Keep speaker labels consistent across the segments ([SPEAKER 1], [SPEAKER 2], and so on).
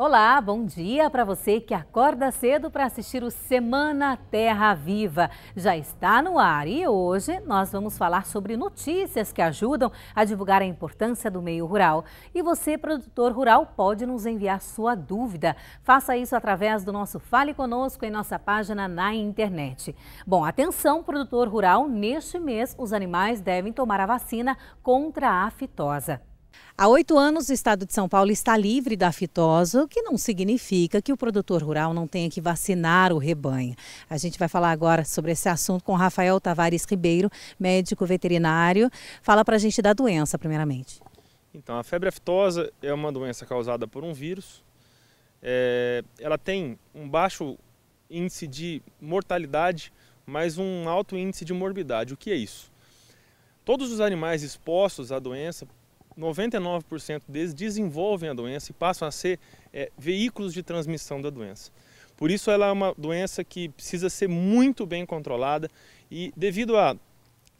[SPEAKER 1] Olá, bom dia para você que acorda cedo para assistir o Semana Terra Viva. Já está no ar e hoje nós vamos falar sobre notícias que ajudam a divulgar a importância do meio rural. E você, produtor rural, pode nos enviar sua dúvida. Faça isso através do nosso Fale Conosco em nossa página na internet. Bom, atenção, produtor rural, neste mês os animais devem tomar a vacina contra a aftosa. Há oito anos, o estado de São Paulo está livre da fitosa, o que não significa que o produtor rural não tenha que vacinar o rebanho. A gente vai falar agora sobre esse assunto com Rafael Tavares Ribeiro, médico veterinário. Fala para a gente da doença, primeiramente.
[SPEAKER 2] Então, a febre aftosa é uma doença causada por um vírus. É, ela tem um baixo índice de mortalidade, mas um alto índice de morbidade. O que é isso? Todos os animais expostos à doença 99% deles desenvolvem a doença e passam a ser é, veículos de transmissão da doença. Por isso, ela é uma doença que precisa ser muito bem controlada e, devido a,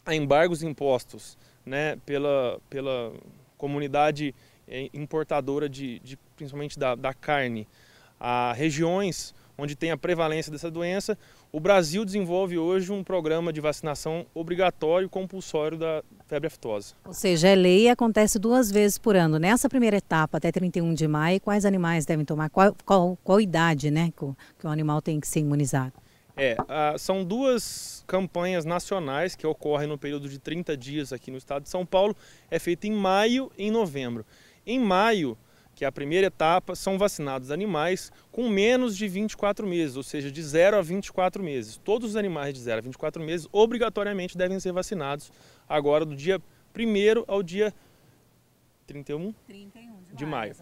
[SPEAKER 2] a embargos impostos né, pela, pela comunidade é, importadora, de, de principalmente da, da carne, a regiões onde tem a prevalência dessa doença, o Brasil desenvolve hoje um programa de vacinação obrigatório compulsório da febre aftosa. Ou seja,
[SPEAKER 1] é lei e acontece duas vezes por ano. Nessa primeira etapa, até 31 de maio, quais animais devem tomar? Qual, qual, qual idade né, que, o, que o animal tem que ser imunizado?
[SPEAKER 2] É, são duas campanhas nacionais que ocorrem no período de 30 dias aqui no estado de São Paulo. É feita em maio e em novembro. Em maio, que é a primeira etapa, são vacinados animais com menos de 24 meses, ou seja, de 0 a 24 meses. Todos os animais de 0 a 24 meses obrigatoriamente devem ser vacinados agora do dia 1 ao dia 31? 31 de maio.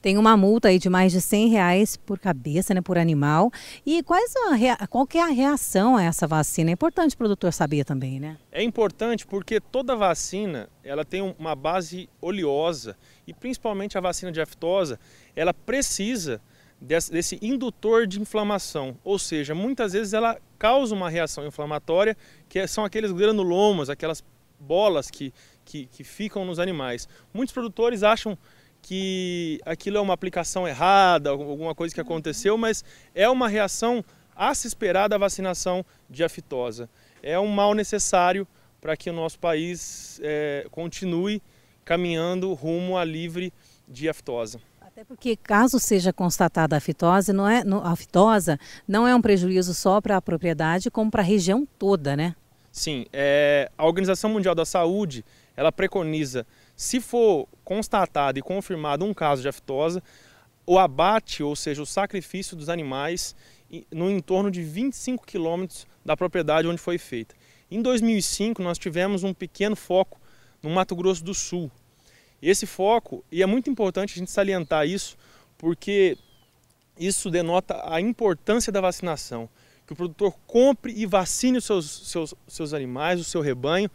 [SPEAKER 1] Tem uma multa aí de mais de 100 reais por cabeça, né, por animal. E quais a, qual que é a reação a essa vacina? É importante o produtor saber também, né?
[SPEAKER 2] É importante porque toda vacina ela tem uma base oleosa e principalmente a vacina de aftosa, ela precisa desse indutor de inflamação, ou seja, muitas vezes ela causa uma reação inflamatória, que é, são aqueles granulomas, aquelas bolas que, que, que ficam nos animais. Muitos produtores acham que aquilo é uma aplicação errada, alguma coisa que aconteceu, mas é uma reação a se esperar da vacinação de aftosa. É um mal necessário para que o nosso país é, continue caminhando rumo a livre de aftosa.
[SPEAKER 1] Até porque caso seja constatada a aftosa, não é, no, a aftosa não é um prejuízo só para a propriedade, como para a região toda, né?
[SPEAKER 2] Sim, é, a Organização Mundial da Saúde, ela preconiza se for constatado e confirmado um caso de aftosa, o abate, ou seja, o sacrifício dos animais, no entorno de 25 quilômetros da propriedade onde foi feita. Em 2005, nós tivemos um pequeno foco no Mato Grosso do Sul. Esse foco, e é muito importante a gente salientar isso, porque isso denota a importância da vacinação. Que o produtor compre e vacine os seus, seus, seus animais, o seu rebanho,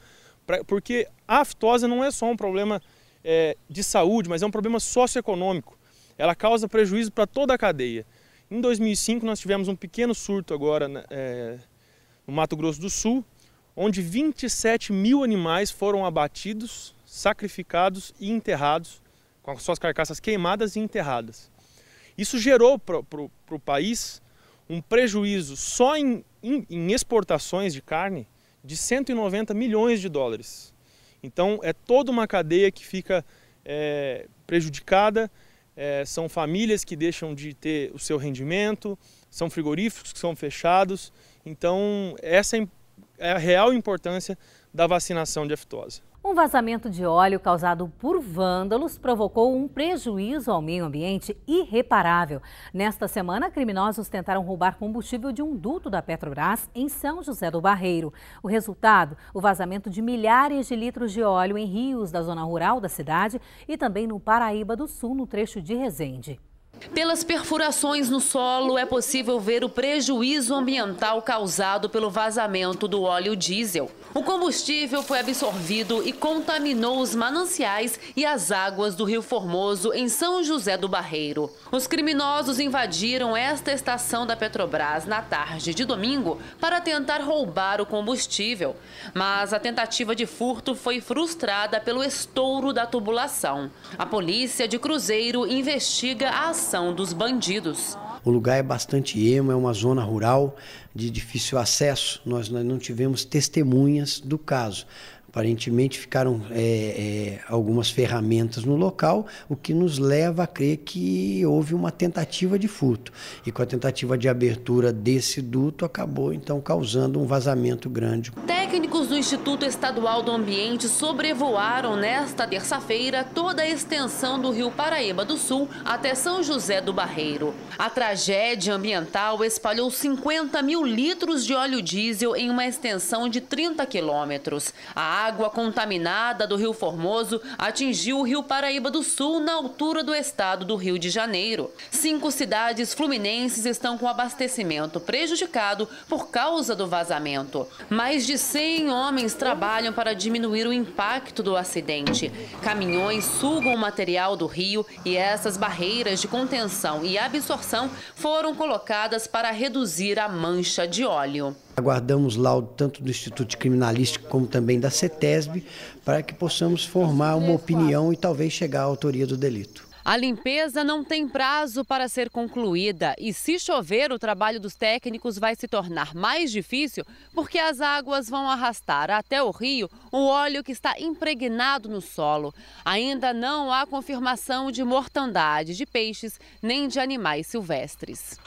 [SPEAKER 2] Pra, porque a aftose não é só um problema é, de saúde, mas é um problema socioeconômico. Ela causa prejuízo para toda a cadeia. Em 2005, nós tivemos um pequeno surto agora é, no Mato Grosso do Sul, onde 27 mil animais foram abatidos, sacrificados e enterrados, com as suas carcaças queimadas e enterradas. Isso gerou para o país um prejuízo só em, em, em exportações de carne de 190 milhões de dólares. Então é toda uma cadeia que fica é, prejudicada, é, são famílias que deixam de ter o seu rendimento, são frigoríficos que são fechados. Então essa é a real importância da vacinação de aftosa.
[SPEAKER 1] Um vazamento de óleo causado por vândalos provocou um prejuízo ao meio ambiente irreparável. Nesta semana, criminosos tentaram roubar combustível de um duto da Petrobras em São José do Barreiro. O resultado, o vazamento de milhares de litros de óleo em rios da zona rural da cidade e também no Paraíba do Sul, no trecho de Resende.
[SPEAKER 3] Pelas perfurações no solo, é possível ver o prejuízo ambiental causado pelo vazamento do óleo diesel. O combustível foi absorvido e contaminou os mananciais e as águas do Rio Formoso, em São José do Barreiro. Os criminosos invadiram esta estação da Petrobras na tarde de domingo para tentar roubar o combustível. Mas a tentativa de furto foi frustrada pelo estouro da tubulação. A polícia de Cruzeiro investiga a ação ação dos bandidos. O lugar é bastante emo, é uma zona rural de difícil acesso. Nós não tivemos testemunhas do caso. Aparentemente ficaram é, é, algumas ferramentas no local, o que nos leva a crer que houve uma tentativa de furto. E com a tentativa de abertura desse duto, acabou então causando um vazamento grande. Técnicos do Instituto Estadual do Ambiente sobrevoaram nesta terça-feira toda a extensão do Rio Paraíba do Sul até São José do Barreiro. A tragédia ambiental espalhou 50 mil litros de óleo diesel em uma extensão de 30 quilômetros. A água contaminada do Rio Formoso atingiu o Rio Paraíba do Sul na altura do estado do Rio de Janeiro. Cinco cidades fluminenses estão com abastecimento prejudicado por causa do vazamento. Mais de 100 100 homens trabalham para diminuir o impacto do acidente. Caminhões sugam o material do rio e essas barreiras de contenção e absorção foram colocadas para reduzir a mancha de óleo. Aguardamos laudo tanto do Instituto Criminalístico como também da CETESB para que possamos formar uma opinião e talvez chegar à autoria do delito. A limpeza não tem prazo para ser concluída e, se chover, o trabalho dos técnicos vai se tornar mais difícil porque as águas vão arrastar até o rio o óleo que está impregnado no solo. Ainda não há confirmação de mortandade de peixes nem de animais silvestres.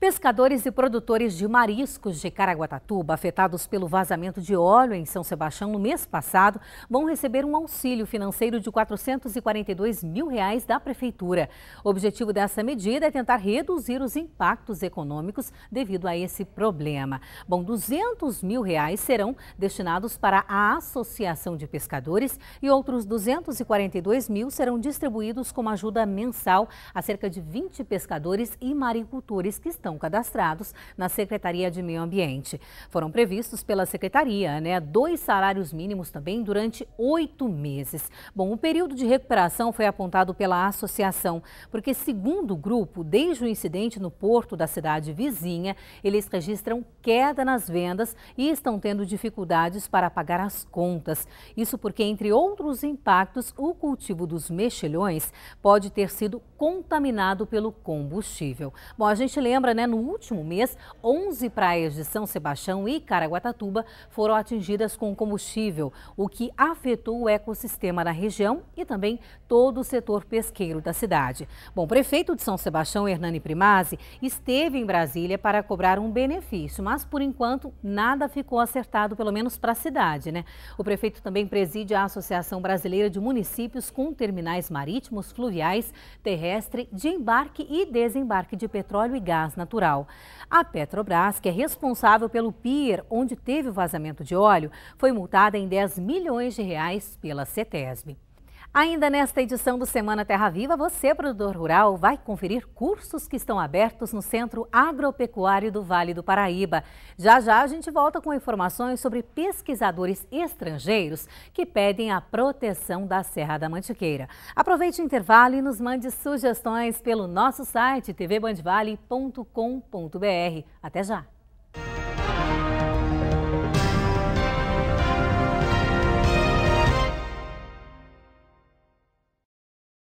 [SPEAKER 3] Pescadores e produtores
[SPEAKER 1] de mariscos de Caraguatatuba, afetados pelo vazamento de óleo em São Sebastião no mês passado, vão receber um auxílio financeiro de R$ 442 mil reais da Prefeitura. O objetivo dessa medida é tentar reduzir os impactos econômicos devido a esse problema. Bom, 200 mil reais serão destinados para a Associação de Pescadores e outros 242 mil serão distribuídos como ajuda mensal a cerca de 20 pescadores e maricultores que que estão cadastrados na Secretaria de Meio Ambiente. Foram previstos pela Secretaria né, dois salários mínimos também durante oito meses. Bom, o período de recuperação foi apontado pela associação, porque, segundo o grupo, desde o incidente no porto da cidade vizinha, eles registram queda nas vendas e estão tendo dificuldades para pagar as contas. Isso porque, entre outros impactos, o cultivo dos mexilhões pode ter sido contaminado pelo combustível. Bom, a gente lembra lembra, né, no último mês, 11 praias de São Sebastião e Caraguatatuba foram atingidas com combustível, o que afetou o ecossistema da região e também todo o setor pesqueiro da cidade. Bom, o prefeito de São Sebastião, Hernani Primazzi, esteve em Brasília para cobrar um benefício, mas por enquanto nada ficou acertado, pelo menos para a cidade, né? O prefeito também preside a Associação Brasileira de Municípios com Terminais Marítimos, Fluviais, Terrestre, de Embarque e Desembarque de Petróleo e Gás gás natural. A Petrobras, que é responsável pelo PIR, onde teve o vazamento de óleo, foi multada em 10 milhões de reais pela CETESB. Ainda nesta edição do Semana Terra Viva, você, produtor rural, vai conferir cursos que estão abertos no Centro Agropecuário do Vale do Paraíba. Já já a gente volta com informações sobre pesquisadores estrangeiros que pedem a proteção da Serra da Mantiqueira. Aproveite o intervalo e nos mande sugestões pelo nosso site tvbandvale.com.br. Até já!